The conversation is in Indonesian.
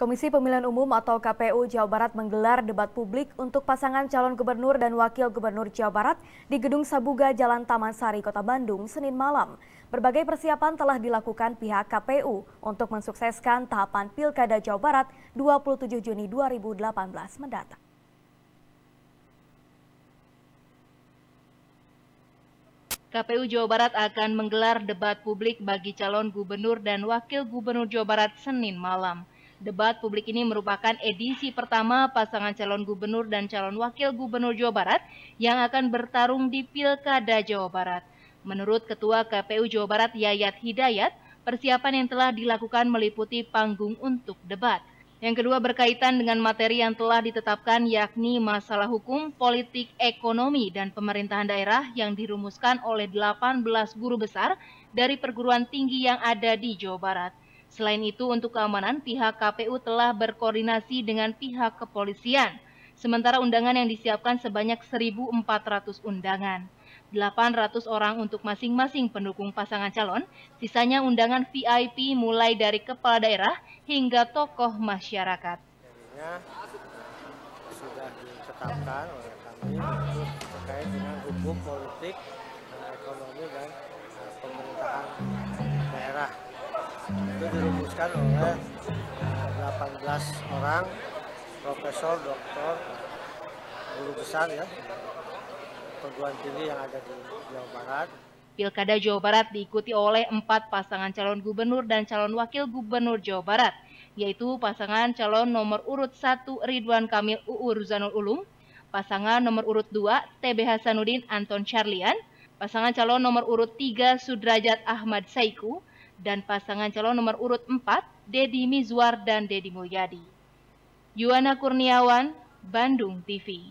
Komisi Pemilihan Umum atau KPU Jawa Barat menggelar debat publik untuk pasangan calon gubernur dan wakil gubernur Jawa Barat di Gedung Sabuga Jalan Taman Sari, Kota Bandung, Senin malam. Berbagai persiapan telah dilakukan pihak KPU untuk mensukseskan tahapan Pilkada Jawa Barat 27 Juni 2018 mendatang. KPU Jawa Barat akan menggelar debat publik bagi calon gubernur dan wakil gubernur Jawa Barat Senin malam. Debat publik ini merupakan edisi pertama pasangan calon gubernur dan calon wakil gubernur Jawa Barat yang akan bertarung di Pilkada Jawa Barat. Menurut Ketua KPU Jawa Barat Yayat Hidayat, persiapan yang telah dilakukan meliputi panggung untuk debat. Yang kedua berkaitan dengan materi yang telah ditetapkan yakni masalah hukum, politik, ekonomi, dan pemerintahan daerah yang dirumuskan oleh 18 guru besar dari perguruan tinggi yang ada di Jawa Barat. Selain itu, untuk keamanan, pihak KPU telah berkoordinasi dengan pihak kepolisian. Sementara undangan yang disiapkan sebanyak 1.400 undangan. 800 orang untuk masing-masing pendukung pasangan calon, sisanya undangan VIP mulai dari kepala daerah hingga tokoh masyarakat. sudah ditetapkan oleh kami terkait dengan hukum politik, ekonomi, dan eh, pemerintahan itu dirumuskan oleh 18 orang profesor, doktor, guru besar ya perguruan tinggi yang ada di Jawa Barat. Pilkada Jawa Barat diikuti oleh empat pasangan calon gubernur dan calon wakil gubernur Jawa Barat, yaitu pasangan calon nomor urut 1 Ridwan Kamil UU Ruzanul Ulum, pasangan nomor urut 2 TB Hasanuddin Anton Charlian, pasangan calon nomor urut 3 Sudrajat Ahmad Saiku, dan pasangan calon nomor urut 4 Dedi Mizwar dan Dedi Mulyadi. Yuana Kurniawan, Bandung TV